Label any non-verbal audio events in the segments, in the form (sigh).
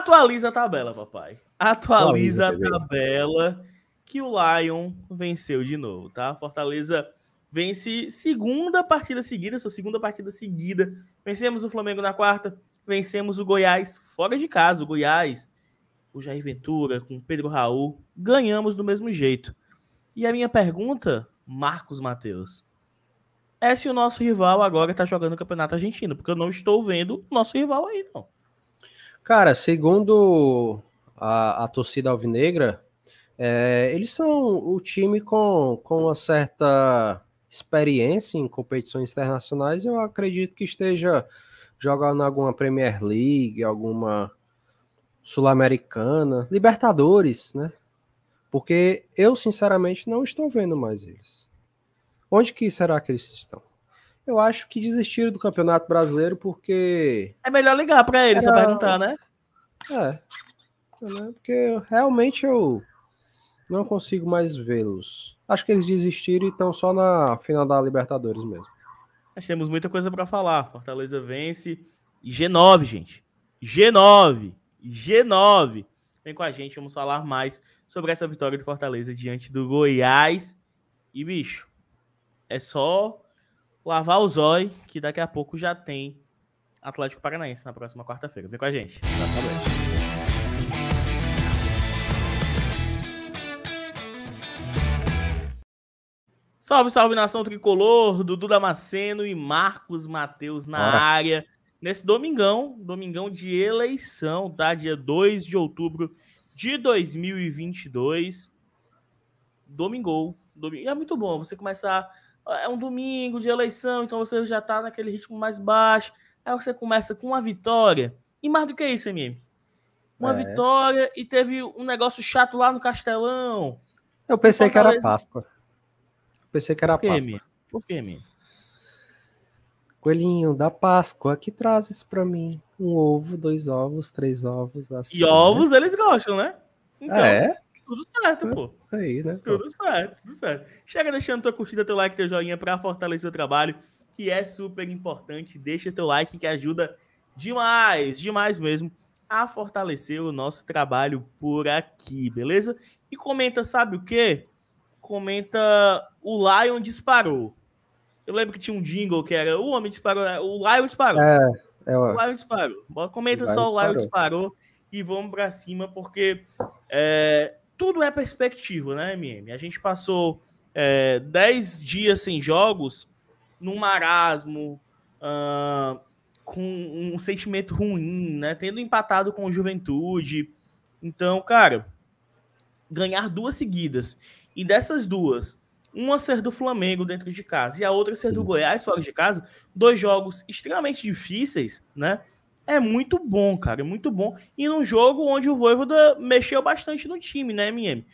Atualiza a tabela, papai. Atualiza a tabela que o Lion venceu de novo, tá? Fortaleza vence segunda partida seguida, sua segunda partida seguida. Vencemos o Flamengo na quarta, vencemos o Goiás fora de casa. O Goiás, o Jair Ventura com o Pedro Raul, ganhamos do mesmo jeito. E a minha pergunta, Marcos Matheus, é se o nosso rival agora está jogando o Campeonato Argentino, porque eu não estou vendo o nosso rival aí, não. Cara, segundo a, a torcida alvinegra, é, eles são o time com, com uma certa experiência em competições internacionais. Eu acredito que esteja jogando alguma Premier League, alguma Sul-Americana, Libertadores, né? Porque eu, sinceramente, não estou vendo mais eles. Onde que será que eles estão? eu acho que desistiram do Campeonato Brasileiro porque. É melhor ligar para eles era... perguntar, né? É. Né? Porque realmente eu não consigo mais vê-los. Acho que eles desistiram e estão só na final da Libertadores mesmo. Nós temos muita coisa para falar. Fortaleza vence. G9, gente. G9. G9. Vem com a gente, vamos falar mais sobre essa vitória do Fortaleza diante do Goiás. E, bicho, é só lavar os olhos, que daqui a pouco já tem Atlético Paranaense na próxima quarta-feira. Vem com a gente. Exatamente. Salve, salve nação tricolor, Dudu Damasceno e Marcos Mateus na Bora. área. Nesse domingão, domingão de eleição, tá? Dia 2 de outubro de 2022. Domingou. E É muito bom você começar é um domingo de eleição, então você já está naquele ritmo mais baixo. Aí você começa com uma vitória. E mais do que isso, MM. Uma é. vitória e teve um negócio chato lá no Castelão. Eu pensei que era Páscoa. Eu pensei que era Por Páscoa. Por que, MM? Coelhinho da Páscoa, que trazes para mim? Um ovo, dois ovos, três ovos, assim. E ovos né? eles gostam, né? Então, é? Tudo certo, tá pô. Aí, né? Tudo certo, tudo certo. Chega deixando tua curtida, teu like, teu joinha para fortalecer o trabalho, que é super importante. Deixa teu like que ajuda demais, demais mesmo a fortalecer o nosso trabalho por aqui, beleza? E comenta, sabe o quê? Comenta o Lion disparou. Eu lembro que tinha um jingle que era o homem disparou, né? o Lion disparou. É, é o... o Lion disparou. Comenta o Lion só o Lion disparou. disparou e vamos para cima porque é, tudo é perspectiva, né, MM? A gente passou 10 é, dias sem jogos, num marasmo, uh, com um sentimento ruim, né? Tendo empatado com juventude. Então, cara, ganhar duas seguidas. E dessas duas, uma ser do Flamengo dentro de casa e a outra ser do Goiás fora de casa, dois jogos extremamente difíceis, né? é muito bom, cara, é muito bom. E num jogo onde o Voivoda mexeu bastante no time, né, MM?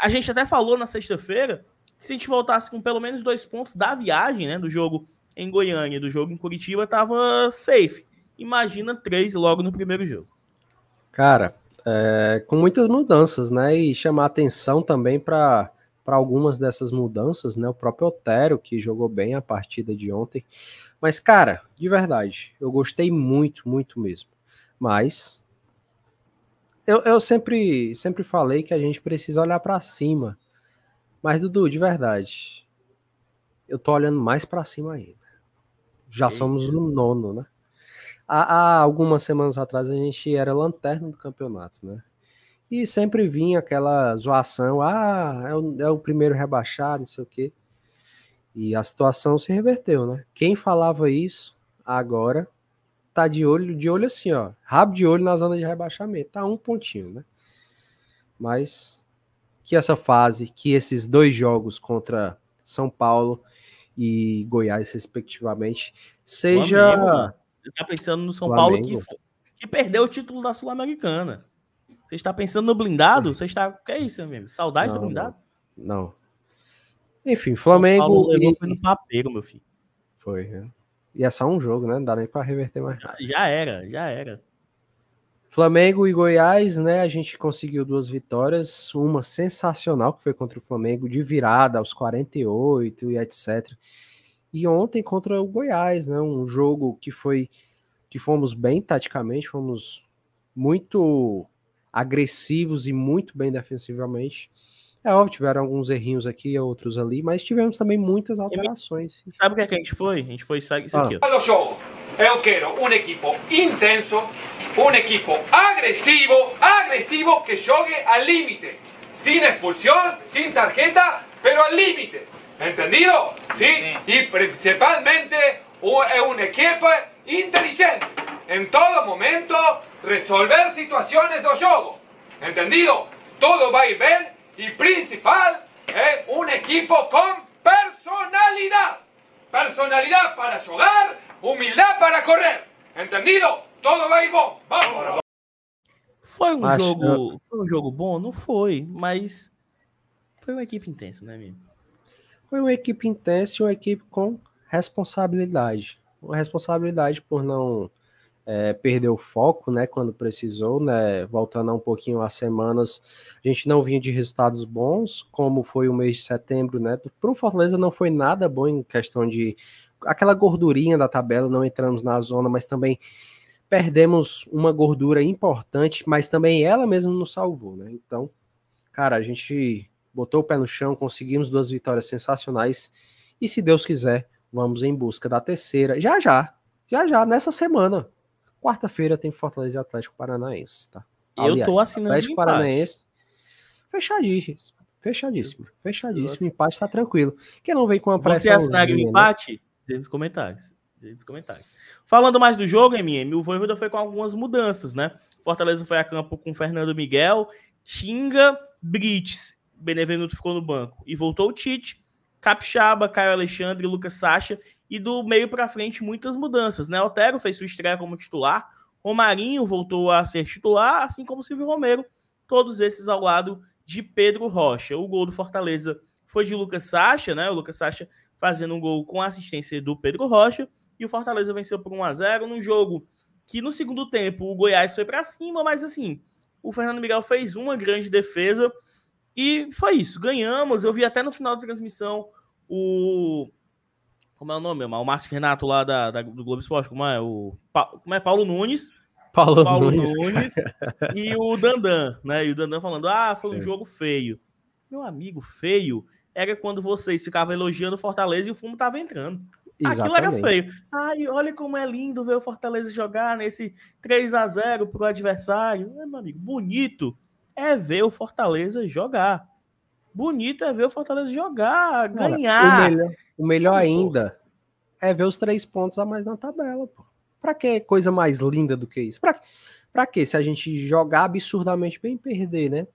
A gente até falou na sexta-feira que se a gente voltasse com pelo menos dois pontos da viagem, né, do jogo em Goiânia, do jogo em Curitiba, tava safe. Imagina três logo no primeiro jogo. Cara, é, com muitas mudanças, né? E chamar atenção também para algumas dessas mudanças, né? O próprio Otero, que jogou bem a partida de ontem. Mas, cara, de verdade, eu gostei muito, muito mesmo. Mas eu, eu sempre, sempre falei que a gente precisa olhar para cima. Mas, Dudu, de verdade, eu tô olhando mais para cima ainda. Já Eita. somos no nono, né? Há, há, algumas semanas atrás a gente era lanterna do campeonato, né? E sempre vinha aquela zoação, ah, é o, é o primeiro rebaixado, não sei o quê. E a situação se reverteu, né? Quem falava isso agora tá de olho, de olho assim, ó, rabo de olho na zona de rebaixamento, tá um pontinho, né? Mas que essa fase, que esses dois jogos contra São Paulo e Goiás, respectivamente, seja. Você tá pensando no São Flamengo. Paulo que, que perdeu o título da Sul-Americana. Você está pensando no blindado? Hum. Você está. O que é isso, meu? Amigo? Saudade não, do blindado? Não. não. Enfim, Flamengo. Paulo levou e... no meu filho. Foi. Né? E é só um jogo, né? Não dá nem para reverter mais. Já, já, era, já era. Flamengo e Goiás, né? A gente conseguiu duas vitórias, uma sensacional que foi contra o Flamengo de virada aos 48 e etc. E ontem contra o Goiás, né? Um jogo que foi que fomos bem taticamente, fomos muito agressivos e muito bem defensivamente é óbvio, tiveram alguns errinhos aqui, outros ali, mas tivemos também muitas alterações. Sabe o que, é que a gente foi? A gente foi sabe isso ah. aqui. Ó. show. Eu quero um equipo intenso, um equipo agressivo, agressivo que jogue ao limite, sem expulsão, sem tarjeta, mas ao limite. Entendido? Sim. E principalmente é um equipo inteligente, em todo momento resolver situações do jogo. Entendido? Todo vai bem y principal es un equipo con personalidad. Personalidad para jugar, humildad para correr. ¿Entendido? Todo va y vos. Vamos. Foi um, Acho... jogo, foi um jogo bom? Não foi, mas foi uma equipe intensa, né, amigo? Foi uma equipe intensa e uma equipe com responsabilidade. Uma responsabilidade por não é, perdeu o foco, né, quando precisou, né, voltando um pouquinho às semanas, a gente não vinha de resultados bons, como foi o mês de setembro, né, para o Fortaleza não foi nada bom em questão de aquela gordurinha da tabela, não entramos na zona, mas também perdemos uma gordura importante, mas também ela mesma nos salvou, né, então, cara, a gente botou o pé no chão, conseguimos duas vitórias sensacionais, e se Deus quiser, vamos em busca da terceira, já já, já já, nessa semana, Quarta-feira tem Fortaleza e Atlético Paranaense, tá? Aliás, eu tô assinando Atlético Paranaense. Fechadíssimo. Fechadíssimo. Fechadíssimo. Empate tá tranquilo. Quem não vem com a pressão. Você assinaria o né? empate? Né? Dizendo nos comentários. Dizendo nos comentários. Falando mais do jogo, MM, o Voivoda foi com algumas mudanças, né? Fortaleza foi a campo com Fernando Miguel, Tinga, Brits. Benevenuto ficou no banco. E voltou o Tite, Capixaba, Caio Alexandre, Lucas Sacha e do meio para frente muitas mudanças, né? Otero fez sua estreia como titular, Romarinho voltou a ser titular, assim como Silvio Romero, todos esses ao lado de Pedro Rocha. O gol do Fortaleza foi de Lucas Sacha, né? O Lucas Sacha fazendo um gol com assistência do Pedro Rocha e o Fortaleza venceu por 1 a 0 num jogo que no segundo tempo o Goiás foi para cima, mas assim, o Fernando Miguel fez uma grande defesa e foi isso, ganhamos. Eu vi até no final da transmissão o como é o nome? O Márcio Renato lá da, da do Globo Esporte. Como é? O, como é? Paulo Nunes. Paulo, Paulo Nunes, Nunes (laughs) e o Dandan, né? E o Dandan falando: ah, foi Sim. um jogo feio. Meu amigo, feio era quando vocês ficavam elogiando o Fortaleza e o fumo tava entrando. Exatamente. Aquilo era feio. Ai, olha como é lindo ver o Fortaleza jogar nesse 3 a 0 pro adversário. É, meu amigo, bonito é ver o Fortaleza jogar. Bonito é ver o Fortaleza jogar, ganhar. O melhor ainda é ver os três pontos a mais na tabela, pô. Pra que coisa mais linda do que isso? Pra, pra que se a gente jogar absurdamente bem perder, né?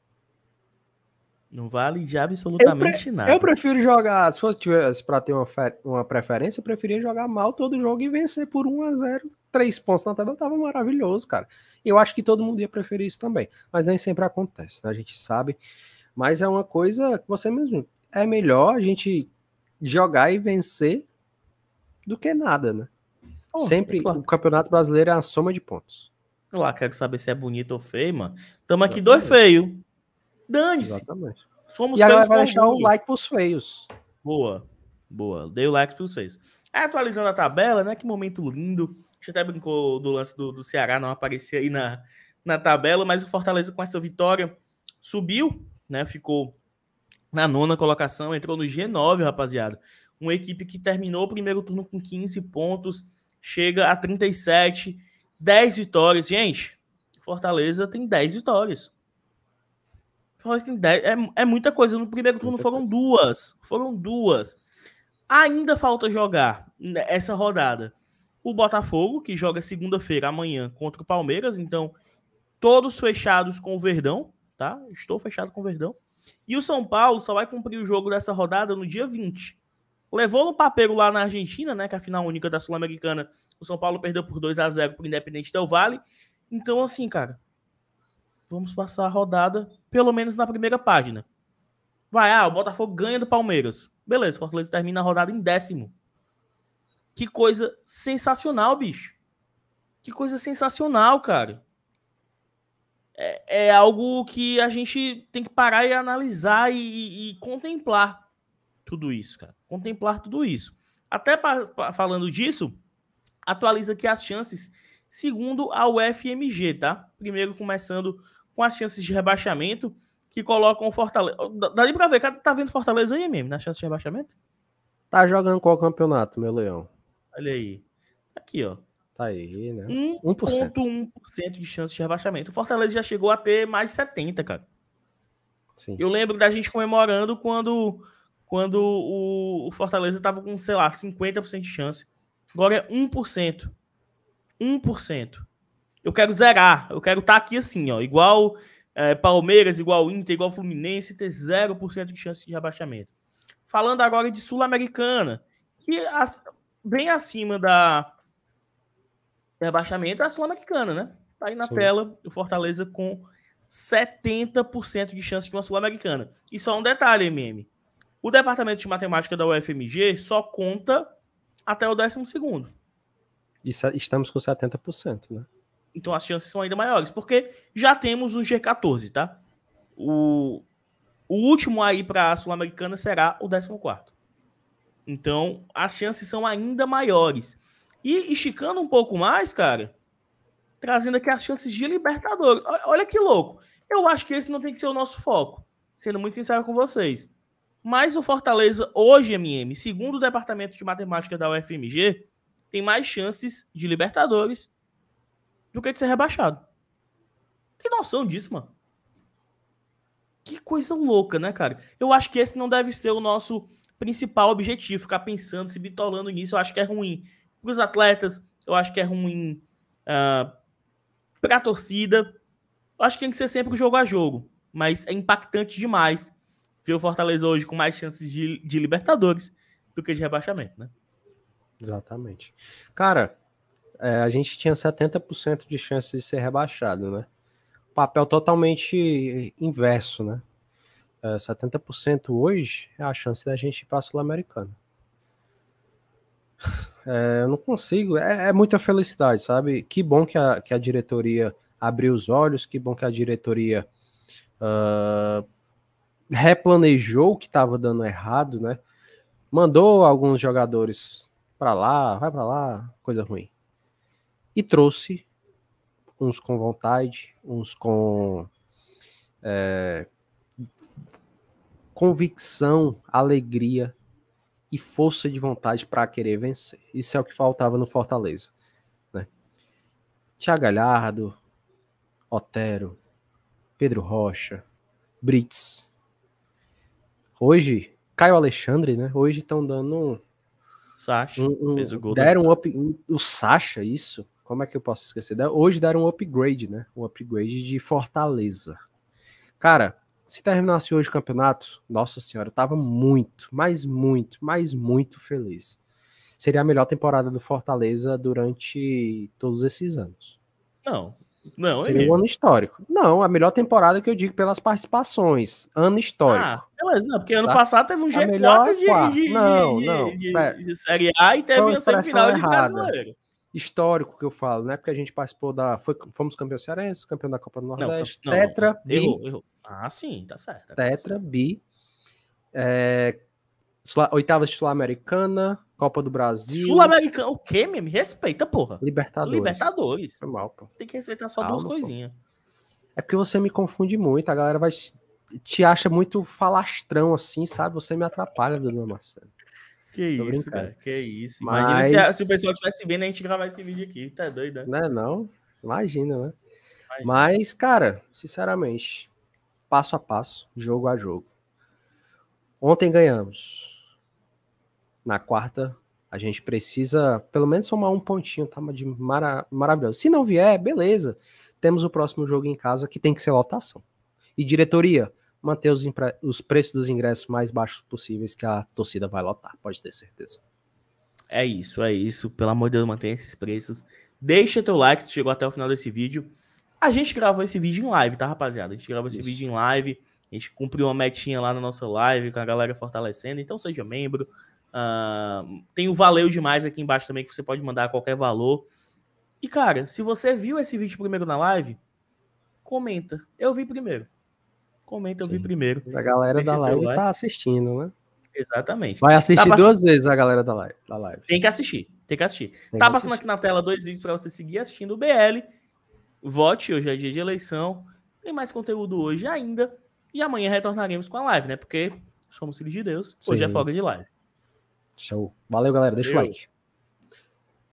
Não vale de absolutamente eu pre... nada. Eu prefiro jogar, se fosse tivesse pra ter uma, uma preferência, eu preferia jogar mal todo jogo e vencer por 1 a 0 Três pontos na tabela tava maravilhoso, cara. eu acho que todo mundo ia preferir isso também. Mas nem sempre acontece, né? A gente sabe. Mas é uma coisa que você mesmo. É melhor a gente jogar e vencer do que nada, né? Sempre é claro. o Campeonato Brasileiro é a soma de pontos. Lá, quero saber se é bonito ou feio, mano. Tamo aqui dois feios. Dane-se. Fomos e agora vai deixar o um like pros feios. Boa, boa. Dei o like pros feios. É, atualizando a tabela, né? Que momento lindo. A gente até brincou do lance do, do Ceará não aparecer aí na, na tabela, mas o Fortaleza com essa vitória subiu, né? Ficou na nona colocação, entrou no G9, rapaziada. Uma equipe que terminou o primeiro turno com 15 pontos, chega a 37, 10 vitórias. Gente, Fortaleza tem 10 vitórias. Fortaleza tem 10, é, é muita coisa. No primeiro turno foram duas. Foram duas. Ainda falta jogar essa rodada o Botafogo, que joga segunda-feira, amanhã, contra o Palmeiras. Então, todos fechados com o Verdão, tá? Estou fechado com o Verdão. E o São Paulo só vai cumprir o jogo dessa rodada no dia 20. Levou no papel lá na Argentina, né? Que é a final única da Sul-Americana, o São Paulo perdeu por 2 a 0 para o Independente Del Vale. Então, assim, cara, vamos passar a rodada, pelo menos na primeira página. Vai, ah, o Botafogo ganha do Palmeiras. Beleza, o Fortaleza termina a rodada em décimo. Que coisa sensacional, bicho. Que coisa sensacional, cara. É, é, algo que a gente tem que parar e analisar e, e, e contemplar tudo isso, cara. Contemplar tudo isso. Até pra, pra, falando disso, atualiza aqui as chances segundo a UFMG, tá? Primeiro começando com as chances de rebaixamento que colocam o Fortaleza. Dali pra ver, cara, tá vendo Fortaleza aí mesmo, na chance de rebaixamento? Tá jogando qual campeonato, meu leão? Olha aí. Aqui, ó. Tá aí, né? 1,1% de chance de rebaixamento. O Fortaleza já chegou a ter mais de 70%, cara. Sim. Eu lembro da gente comemorando quando, quando o, Fortaleza tava com, sei lá, 50% de chance. Agora é 1%. 1%. Eu quero zerar. Eu quero estar tá aqui assim, ó. Igual é, Palmeiras, igual Inter, igual Fluminense, ter 0% de chance de rebaixamento. Falando agora de Sul-Americana, que as, bem acima da rebaixamento é a Sul-Americana, né? Tá aí na Sim. tela o Fortaleza com 70% de chance de uma Sul-Americana. E só um detalhe, MM. O departamento de matemática da UFMG só conta até o décimo segundo. estamos com 70%, né? Então as chances são ainda maiores, porque já temos um G14, tá? O, o último aí para a Sul-Americana será o 14. Então as chances são ainda maiores. E esticando um pouco mais, cara, trazendo aqui as chances de Libertadores. Olha que louco. Eu acho que esse não tem que ser o nosso foco, sendo muito sincero com vocês. Mas o Fortaleza, hoje, MM, segundo o Departamento de Matemática da UFMG, tem mais chances de Libertadores do que de ser rebaixado. Tem noção disso, mano? Que coisa louca, né, cara? Eu acho que esse não deve ser o nosso principal objetivo, ficar pensando, se bitolando nisso, eu acho que é ruim para os atletas, eu acho que é ruim uh, para a torcida. Eu acho que tem que ser sempre jogo a jogo, mas é impactante demais ver o Fortaleza hoje com mais chances de, de Libertadores do que de rebaixamento, né? Exatamente. Cara, é, a gente tinha 70% de chance de ser rebaixado, né? Papel totalmente inverso, né? É, 70% hoje é a chance da gente ir para a Sul-Americana. É, eu não consigo, é, é, muita felicidade, sabe? Que bom que a, que a diretoria abriu os olhos, que bom que a diretoria uh, replanejou o que estava dando errado, né? Mandou alguns jogadores para lá, vai para lá, coisa ruim. E trouxe uns com vontade, uns com é, convicção, alegria e força de vontade para querer vencer. Isso é o que faltava no Fortaleza. Né? Tiago Galhardo, Otero, Pedro Rocha, Brits. Hoje, Caio Alexandre, né? Hoje estão dando um. Sacha, um, um, fez o gol. Deram um up, um, o Sacha, isso. Como é que eu posso esquecer? Hoje deram um upgrade, né? Um upgrade de Fortaleza. Cara, se terminasse hoje o campeonato, nossa senhora, eu tava muito, mas muito, mas muito feliz. Seria a melhor temporada do Fortaleza durante todos esses anos. Não, não, Seria é um ano histórico. Não, a melhor temporada que eu digo pelas participações. Ano histórico. Ah, beleza, não, porque ano tá? passado teve um G4 de, de, de, não, de, de, Série A e teve uma semifinal de brasileiro histórico que eu falo, né? Porque a gente participou da. Foi, fomos campeão cearense, campeão da Copa do Nordeste, não, não, Tetra, não, Errou, errou. Ah, sim, tá certo. É Tetra, B, É, oitavas Sul-Americana, Copa do Brasil. Sul-Americana, o quê, meu? Me respeita, porra. Libertadores. Libertadores. Foi mal, pô. Tem que respeitar só Calma, duas coisinhas. É porque você me confunde muito, a galera vai. Te acha muito falastrão assim, sabe? Você me atrapalha, Dona Marcelo. Que Tô isso, brincando. cara. Que isso. Imagina Mas... se, se, o pessoal estivesse vendo a gente gravar esse vídeo aqui. Tá doido, né? Não é não? Imagina, né? Imagina. Mas, cara, sinceramente, passo a passo, jogo a jogo. Ontem ganhamos. Na quarta, a gente precisa pelo menos somar um pontinho, tá? De mara... maravilhoso. Se não vier, beleza. Temos o próximo jogo em casa que tem que ser lotação. E diretoria, manter os, os preços dos ingressos mais baixos possíveis, que a torcida vai lotar, pode ter certeza. É isso, é isso. Pelo amor de Deus, mantenha esses preços. Deixa teu like se chegou até o final desse vídeo. A gente gravou esse vídeo em live, tá, rapaziada? A gente gravou esse isso. vídeo em live. A gente cumpriu uma metinha lá na nossa live com a galera fortalecendo. Então seja membro. Uh, tem o valeu demais aqui embaixo também que você pode mandar qualquer valor. E cara, se você viu esse vídeo primeiro na live, comenta. Eu vi primeiro comenta Sim. vi primeiro. A galera Deixa da live tá assistindo, né? Exatamente. Vai tá assistir tá duas vezes a galera da live, da live. Tem que assistir, tem que assistir. Tem tá que passando assistir. aqui na tela dois vídeos para você seguir assistindo o BL. Vote, hoje é dia de eleição. Tem mais conteúdo hoje ainda. E amanhã retornaremos com a live, né? Porque somos filhos de Deus. Hoje é folga de live. Show. Valeu, galera. Deixa Valeu. o like.